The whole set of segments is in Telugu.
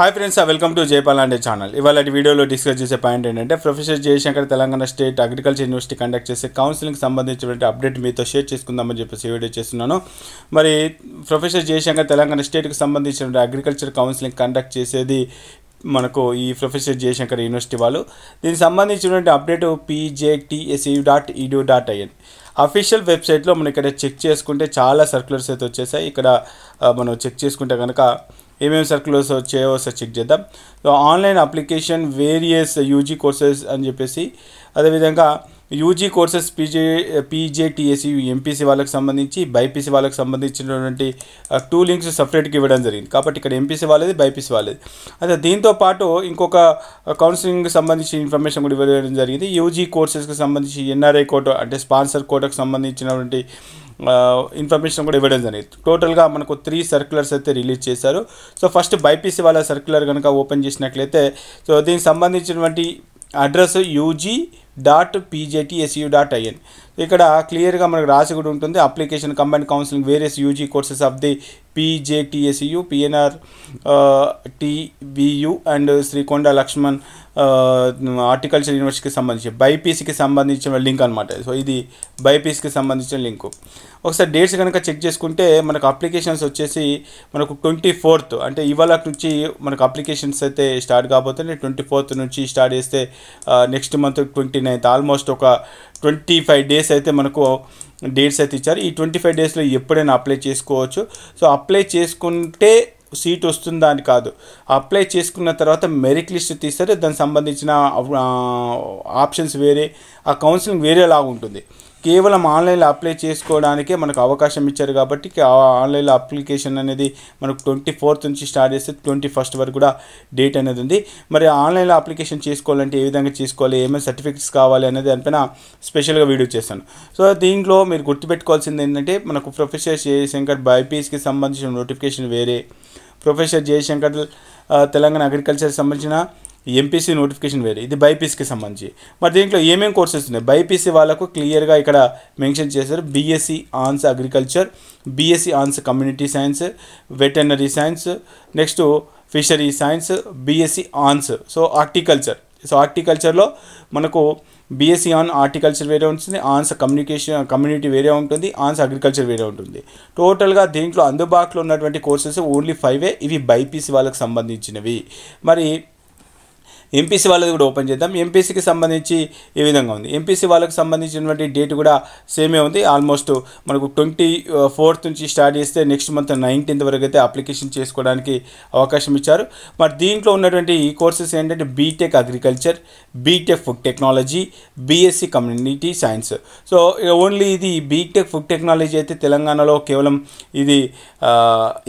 hi friends welcome to Jayapal Ande channel ఇవాళ వీడియోలో డిస్కస్ చేసే పాయింట్ ఏంటంటే professor Jayashankar Telangana state agriculture university conduct చేసే కౌన్సిలింగ్ సంబంధించినటువంటి అప్డేట్ మీతో షేర్ చేసుకుందామని చెప్పేసి వీడియో చేస్తున్నాను మరి ప్రొఫెసర్ జయశంకర్ తెలంగాణ స్టేట్కి సంబంధించినటువంటి అగ్రికల్చర్ కౌన్సిలింగ్ కండక్ట్ చేసేది మనకు ఈ ప్రొఫెసర్ జయశంకర్ యూనివర్సిటీ వాళ్ళు దీనికి సంబంధించినటువంటి update PJTSE dot edu dot IN official వెబ్సైట్లో మనం ఇక్కడ చెక్ చేసుకుంటే చాలా సర్క్యులర్స్ అయితే వచ్చేసాయి ఇక్కడ మనం చెక్ చేసుకుంటే కనుక ఏమేమి సర్కులర్స్ వచ్చాయో ఒకసారి చెక్ చేద్దాం so online application various UG courses అని చెప్పేసి అదేవిధంగా UG courses PJ PJTSC MPC వాళ్ళకి సంబంధించి బైపీసీ వాళ్ళకి సంబంధించినటువంటి టూ లింక్స్ సపరేట్గా ఇవ్వడం జరిగింది కాబట్టి ఇక్కడ ఎంపీసీ వాళ్ళది బైపీసీ వాళ్ళది అయితే దీంతో పాటు ఇంకొక కౌన్సిలింగ్కి సంబంధించి ఇన్ఫర్మేషన్ కూడా ఇవ్వడం జరిగింది యూజీ కోర్సెస్కి సంబంధించి ఎన్ఆర్ఐ కోటో అంటే స్పాన్సర్ కోటోకి సంబంధించినటువంటి ఇన్ఫర్మేషన్ కూడా ఇవ్వడం జరిగింది టోటల్గా మనకు త్రీ సర్క్యులర్స్ అయితే రిలీజ్ చేశారు సో ఫస్ట్ బైపీసీ వాళ్ళ సర్క్యులర్ కనుక ఓపెన్ చేసినట్లయితే సో దీనికి సంబంధించినటువంటి address UG dot PJTSU dot IN ఇక్కడ క్లియర్గా మనకు రాసి కూడా ఉంటుంది application combine counselling various UG courses of the PJTSU PNR TBU and Srikonda Laxman horticulture యూనివర్సిటీకి సంబంధించి బైపీసీకి సంబంధించిన లింక్ అనమాట సో ఇది బైపీసీకి సంబంధించిన లింకు ఒకసారి డేట్స్ కనుక చెక్ చేసుకుంటే మనకు అప్లికేషన్స్ వచ్చేసి మనకు ట్వంటీ ఫోర్త్ అంటే ఇవాళ నుంచి మనకు అప్లికేషన్స్ అయితే స్టార్ట్ కాబోతుంది ట్వంటీ ఫోర్త్ నుంచి స్టార్ట్ చేస్తే next month twenty ninth almost ఒక ట్వంటీ ఫైవ్ డేస్ అయితే మనకు డేట్స్ అయితే ఇచ్చారు ఈ ట్వంటీ ఫైవ్ డేస్లో ఎప్పుడైనా అప్లై చేసుకోవచ్చు సో అప్లై చేసుకుంటే సీట్ వస్తుందా అని కాదు అప్లై చేసుకున్న తర్వాత మెరిట్ లిస్ట్ తీస్తారు దానికి సంబంధించిన ఆప్షన్స్ వేరే ఆ కౌన్సిలింగ్ వేరేలాగా ఉంటుంది కేవలం ఆన్లైన్లో అప్లై చేసుకోవడానికే మనకు అవకాశం ఇచ్చారు కాబట్టి ఆన్లైన్లో అప్లికేషన్ అనేది మనకు ట్వంటీ ఫోర్త్ నుంచి స్టార్ట్ చేస్తే ట్వంటీ ఫస్ట్ వరకు కూడా డేట్ అనేది ఉంది మరి ఆన్లైన్లో అప్లికేషన్ చేసుకోవాలంటే ఏ విధంగా చేసుకోవాలి ఏమైనా సర్టిఫికెట్స్ కావాలి అనేది దానిపైన స్పెషల్గా వీడియో చేస్తాను సో దీంట్లో మీరు గుర్తుపెట్టుకోవాల్సింది ఏంటంటే మనకు ప్రొఫెసర్ జయశంకర్ బైపీఎస్కి సంబంధించిన నోటిఫికేషన్ వేరే ప్రొఫెసర్ జయశంకర్ తెలంగాణ అగ్రికల్చర్కి సంబంధించిన ఎంపీసీ నోటిఫికేషన్ వేరే ఇది బైపీసీకి సంబంధించి మరి దీంట్లో ఏమేమి కోర్సెస్ ఉన్నాయి బైపీసీ వాళ్ళకు క్లియర్గా ఇక్కడ మెన్షన్ చేశారు BSc hons agriculture BSc hons community science veterinary science next fishery science BSc hons so horticulture so ఆర్టికల్చర్లో మనకు బీఎస్సీ ఆన్ ఆర్టికల్చర్ వేరే ఉంటుంది ఆన్స్ కమ్యూనికేషన్ కమ్యూనిటీ వేరే ఉంటుంది ఆన్స్ అగ్రికల్చర్ వేరే ఉంటుంది టోటల్గా దీంట్లో అందుబాటులో ఉన్నటువంటి కోర్సెస్ ఓన్లీ ఫైవే ఇవి బైపీసీ వాళ్ళకి సంబంధించినవి మరి ఎంపీసీ వాళ్ళది కూడా ఓపెన్ చేద్దాం ఎంపీసీకి సంబంధించి ఏ విధంగా ఉంది ఎంపీసీ వాళ్ళకి సంబంధించినటువంటి డేట్ కూడా సేమే ఉంది ఆల్మోస్ట్ మనకు ట్వంటీ ఫోర్త్ నుంచి స్టార్ట్ చేస్తే నెక్స్ట్ మంత్ నైన్టీన్త్ వరకు అయితే అప్లికేషన్ చేసుకోవడానికి అవకాశం ఇచ్చారు మరి దీంట్లో ఉన్నటువంటి ఈ కోర్సెస్ ఏంటంటే BTech agriculture BTech food technology BSc community science so only ఇది బీటెక్ ఫుడ్ టెక్నాలజీ అయితే తెలంగాణలో కేవలం ఇది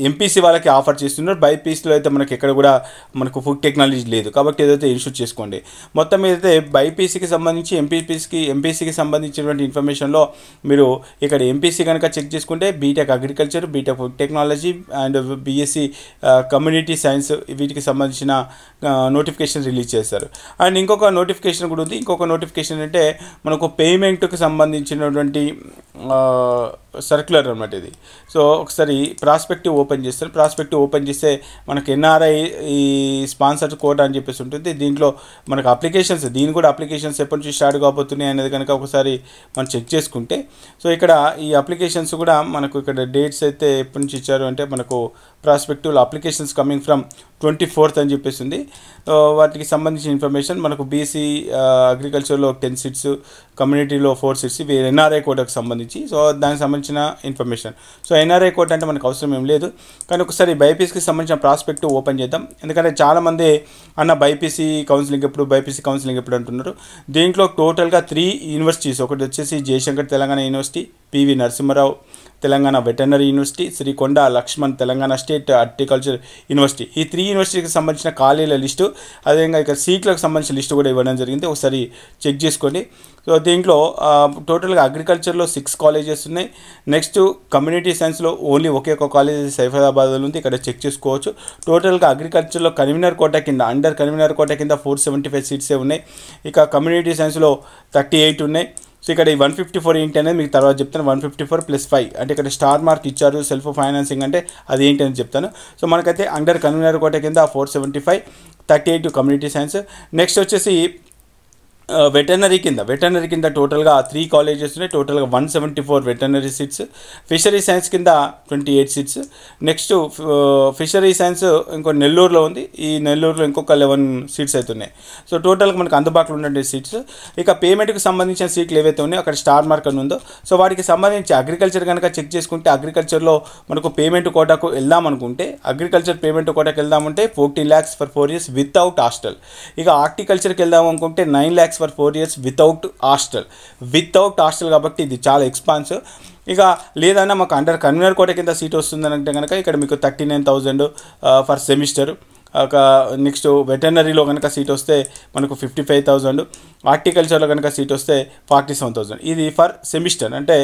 ఎంపీసీ వాళ్ళకి ఆఫర్ చేస్తున్నారు బైపీసీలో అయితే మనకి ఎక్కడ కూడా మనకు ఫుడ్ టెక్నాలజీ లేదు కాబట్టి ఏదైతే ఇన్స్టూట్ చేసుకోండి మొత్తం మీద అయితే బైపీసీకి సంబంధించి ఎంపీపీసీకి ఎంపీసీకి సంబంధించినటువంటి ఇన్ఫర్మేషన్లో మీరు ఇక్కడ ఎంపీసీ కనుక చెక్ చేసుకుంటే BTech agriculture BTech technology and BSc community science వీటికి సంబంధించిన నోటిఫికేషన్ రిలీజ్ చేస్తారు అండ్ ఇంకొక నోటిఫికేషన్ కూడా ఉంది ఇంకొక నోటిఫికేషన్ అంటే మనకు పేమెంట్కి సంబంధించినటువంటి uh, సర్క్యులర్ అనమాట ఇది సో ఒకసారి ప్రాస్పెక్టివ్ ఓపెన్ చేస్తారు ప్రాస్పెక్టివ్ ఓపెన్ చేస్తే మనకు ఎన్ఆర్ఐ ఈ స్పాన్సర్ కోట అని చెప్పేసి ఉంటుంది దీంట్లో మనకు అప్లికేషన్స్ దీని కూడా అప్లికేషన్స్ ఎప్పటి నుంచి స్టార్ట్ కాబోతున్నాయి అనేది కనుక ఒకసారి మనం చెక్ చేసుకుంటే సో ఇక్కడ ఈ అప్లికేషన్స్ కూడా మనకు ఇక్కడ డేట్స్ అయితే ఎప్పటి నుంచి ఇచ్చారు అంటే మనకు prospective applications coming from twenty fourth అని చెప్పేసి ఉంది వాటికి సంబంధించిన ఇన్ఫర్మేషన్ మనకు బీసీ అగ్రికల్చర్లో టెన్ సీట్స్ కమ్యూనిటీలో ఫోర్ సీట్స్ ఎన్ఆర్ఐ కోటకు సంబంధించి సో దానికి సంబంధించి సంబంధించిన ఇన్ఫర్మేషన్ సో ఎన్ఆర్ఐ కోర్టు అంటే మనకు అవసరం ఏం లేదు కానీ ఒకసారి బైపీసీకి సంబంధించిన ప్రాస్పెక్ట్ ఓపెన్ చేద్దాం ఎందుకంటే చాలామంది అన్న బైపీసీ కౌన్సిలింగ్ ఎప్పుడు బైపీసీ కౌన్సిలింగ్ ఎప్పుడు అంటున్నారు దీంట్లో టోటల్గా త్రీ యూనివర్సిటీస్ ఒకటి వచ్చేసి Jayashankar Telangana university PV Narasimha Rao Telangana veterinary university Srikonda Laxman Telangana state agriculture university ఈ త్రీ యూనివర్సిటీకి సంబంధించిన ఖాళీల లిస్టు అదేవిధంగా ఇక్కడ సీట్లకు సంబంధించిన లిస్టు కూడా ఇవ్వడం జరిగింది ఒకసారి చెక్ చేసుకోండి సో దీంట్లో టోటల్గా అగ్రికల్చర్లో సిక్స్ కాలేజెస్ ఉన్నాయి నెక్స్ట్ కమ్యూనిటీ సైన్స్లో ఓన్లీ ఒకే ఒక కాలేజ్ సైఫరాబాద్లో ఉంది ఇక్కడ చెక్ చేసుకోవచ్చు టోటల్గా అగ్రికల్చర్లో కన్వీనర్ కోట కింద అండర్ కన్వీనర్ కోట కింద ఫోర్ సెవెంటీ ఫైవ్ సీట్సే ఉన్నాయి ఇక కమ్యూనిటీ సైన్స్లో థర్టీ ఎయిట్ ఉన్నాయి సో ఇక్కడ ఈ వన్ ఫిఫ్టీ ఫోర్ ఏంటి అనేది మీకు తర్వాత చెప్తాను one fifty four plus five అంటే ఇక్కడ స్టార్ మార్క్ ఇచ్చారు సెల్ఫ్ ఫైనాన్సింగ్ అంటే అది ఏంటి అని చెప్తాను సో మనకైతే అండర్ కన్వీనర్ కోట కింద four seventy five thirty eight community science next వచ్చేసి వెటనరీ కింద వెటనరీ కింద టోటల్గా త్రీ కాలేజెస్ ఉన్నాయి టోటల్గా one seventy four veterinary seats fishery science కింద twenty eight seats next fishery science ఇంకో నెల్లూరులో ఉంది ఈ నెల్లూరులో ఇంకొక లెవెన్ సీట్స్ అవుతున్నాయి సో టోటల్గా మనకు అందుబాటులో ఉన్నటువంటి సీట్స్ ఇక పేమెంట్కి సంబంధించిన సీట్లు ఏవైతే ఉన్నాయో అక్కడ స్టార్ మార్క్ అని ఉందో సో వాటికి సంబంధించి అగ్రికల్చర్ కనుక చెక్ చేసుకుంటే అగ్రికల్చర్లో మనకు పేమెంట్ కోటాకు వెళ్దాం అనుకుంటే అగ్రికల్చర్ పేమెంట్ కోటాకు వెళ్దామంటే fourteen lakhs for four years without hostel ఇక హార్టికల్చర్కి వెళ్దాం అనుకుంటే nine lakhs for four years without hostel without hostel కాబట్టి ఇది చాలా ఎక్స్పాన్స్ ఇక లేదన్నా మాకు అండర్ కన్వీనర్ కోట కింద సీట్ వస్తుందని అంటే కనుక ఇక్కడ మీకు thirty nine thousand for semester ఒక నెక్స్ట్ వెటర్నరీలో కనుక సీట్ వస్తే మనకు ఫిఫ్టీ ఫైవ్ థౌజండ్ హార్టికల్చర్లో కనుక సీట్ వస్తే ఫార్టీ సెవెన్ థౌజండ్ ఇది ఫర్ సెమిస్టర్ అంటే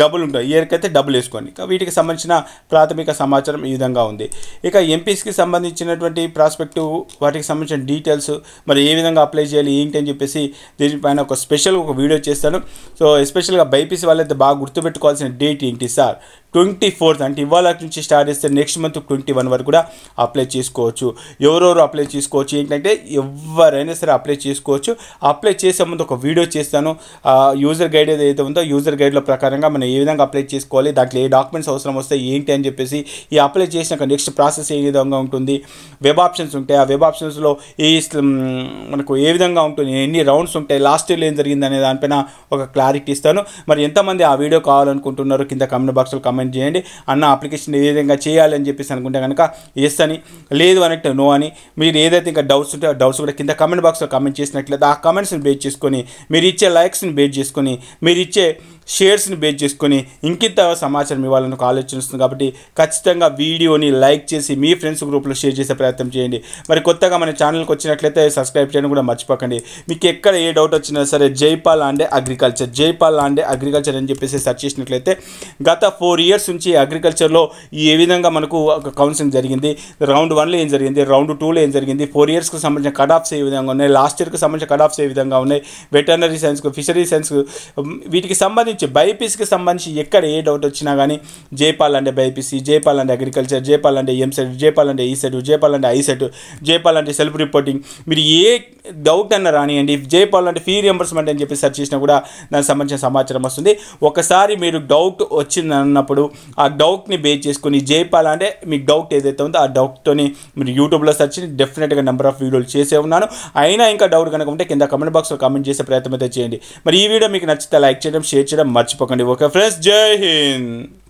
డబుల్ ఉంటుంది ఇయర్కి అయితే డబుల్ వేసుకోండి వీటికి సంబంధించిన ప్రాథమిక సమాచారం ఈ విధంగా ఉంది ఇక ఎంపీస్కి సంబంధించినటువంటి ప్రాస్పెక్టివ్ వాటికి సంబంధించిన డీటెయిల్స్ మరి ఏ విధంగా అప్లై చేయాలి ఏంటి అని చెప్పేసి దీనిపైన ఒక స్పెషల్ ఒక వీడియో చేస్తాను సో ఎస్పెషల్గా బైపీసీ వాళ్ళైతే బాగా గుర్తుపెట్టుకోవాల్సిన డేట్ ఏంటి సార్ ట్వంటీ ఫోర్త్ అంటే ఇవాళ నుంచి స్టార్ట్ చేస్తే నెక్స్ట్ మంత్ ట్వంటీ వన్ వరకు కూడా అప్లై చేసుకోవచ్చు ఎవరెవరు అప్లై చేసుకోవచ్చు ఏంటంటే ఎవరైనా సరే అప్లై చేసుకోవచ్చు అప్లై చేసే ముందు ఒక వీడియో చేస్తాను యూజర్ గైడ్ ఏదైతే ఉందో యూజర్ గైడ్లో ప్రకారంగా మనం ఏ విధంగా అప్లై చేసుకోవాలి దాంట్లో ఏ డాక్యుమెంట్స్ అవసరం వస్తే ఏంటి అని చెప్పేసి ఈ అప్లై చేసినాక నెక్స్ట్ ప్రాసెస్ ఏ విధంగా ఉంటుంది వెబ్ ఆప్షన్స్ ఉంటాయి ఆ వెబ్ ఆప్షన్స్లో ఈ మనకు ఏ విధంగా ఉంటుంది ఎన్ని రౌండ్స్ ఉంటాయి లాస్ట్ ఇయర్లో ఏం జరిగింది అనే దానిపైన ఒక క్లారిటీ ఇస్తాను మరి ఎంతమంది ఆ వీడియో కావాలనుకుంటున్నారో కింద కమెంట్ బాక్స్లో కమెంట్ చేయండి అన్న అప్లికేషన్ ఏ విధంగా చేయాలని చెప్పేసి అనుకుంటే కనుక ఎస్ అని లేదు అనేట్టు నో అని మీరు ఏదైతే ఇంకా డౌట్స్ ఉంటే డౌట్స్ కూడా కింద కమెంట్ బాక్స్లో కమెంట్ చేసినట్లయితే ఆ కమెంట్స్ని బేట్ చేసుకొని మీరు ఇచ్చే లైక్స్ని బేట్ చేసుకొని మీరు ఇచ్చే షేర్స్ని బేస్ చేసుకొని ఇంకింత సమాచారం ఇవ్వాలని ఒక ఆలోచన వస్తుంది కాబట్టి ఖచ్చితంగా వీడియోని లైక్ చేసి మీ ఫ్రెండ్స్ గ్రూప్లో షేర్ చేసే ప్రయత్నం చేయండి మరి కొత్తగా మన ఛానల్కి వచ్చినట్లయితే సబ్స్క్రైబ్ చేయడం కూడా మర్చిపోకండి మీకు ఎక్కడ ఏ డౌట్ వచ్చినా సరే జైపాల్ అండే అగ్రికల్చర్ జైపాల్ అండే అగ్రికల్చర్ అని చెప్పేసి సెర్చ్ చేసినట్లయితే గత ఫోర్ ఇయర్స్ నుంచి అగ్రికల్చర్లో ఏ విధంగా మనకు ఒక కౌన్సిలింగ్ జరిగింది రౌండ్ వన్లో ఏం జరిగింది రౌండ్ టూలో ఏం జరిగింది ఫోర్ ఇయర్స్కి సంబంధించిన కట్ ఆఫ్స్ ఏ విధంగా ఉన్నాయి లాస్ట్ ఇయర్కి సంబంధించిన కట్ ఆఫ్స్ ఏ విధంగా ఉన్నాయి వెటర్నరీ సైన్స్కు ఫిషరీ సైన్స్కు వీటికి సంబంధించి సంబంధించి బైపీసీకి సంబంధించి ఎక్కడ ఏ డౌట్ వచ్చినా కానీ జేపాల్ అంటే బైపీసీ జేపాల్ అంటే అగ్రికల్చర్ జేపాల్ అంటే ఎంసెట్ జేపాల్ అంటే ఈ సెట్ జేపాల్ అంటే ఐ సెట్ జేపాల్ అంటే సెల్ఫ్ రిపోర్టింగ్ మీరు ఏ డౌట్ అన్న రానియండి జేపాల్ అంటే ఫీ రియంబర్స్మెంట్ అని చెప్పి సెర్చ్ చేసినా కూడా దానికి సంబంధించిన సమాచారం వస్తుంది ఒకసారి మీరు డౌట్ వచ్చింది అన్నప్పుడు ఆ డౌట్ని బేస్ చేసుకుని జేపాల్ అంటే మీకు డౌట్ ఏదైతే ఉందో ఆ డౌట్తోని మీరు యూట్యూబ్లో సెర్చ్ డెఫినెట్గా నెంబర్ ఆఫ్ వీడియోలు చేసే ఉన్నాను అయినా ఇంకా డౌట్ కనుక ఉంటే కింద కమెంట్ బాక్స్లో కమెంట్ చేసే ప్రయత్నం అయితే చేయండి మరి ఈ వీడియో మీకు నచ్చితే లైక్ చేయడం షేర్ చేయడం చేయడం మర్చిపోకండి ఓకే ఫ్రెండ్స్ జై హింద్